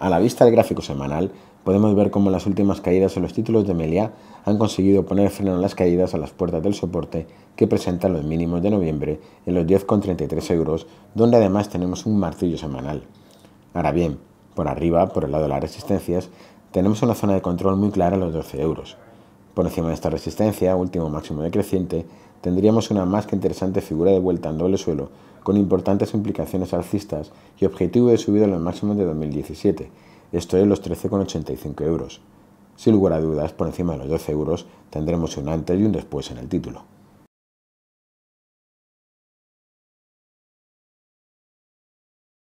A la vista del gráfico semanal, podemos ver cómo las últimas caídas en los títulos de Melia han conseguido poner freno a las caídas a las puertas del soporte que presentan los mínimos de noviembre en los 10,33 euros, donde además tenemos un martillo semanal. Ahora bien, por arriba, por el lado de las resistencias, tenemos una zona de control muy clara a los 12 euros. Por encima de esta resistencia, último máximo decreciente, tendríamos una más que interesante figura de vuelta en doble suelo con importantes implicaciones alcistas y objetivo de subida en los máximos de 2017, esto es los 13,85 euros. Sin lugar a dudas, por encima de los 12 euros tendremos un antes y un después en el título.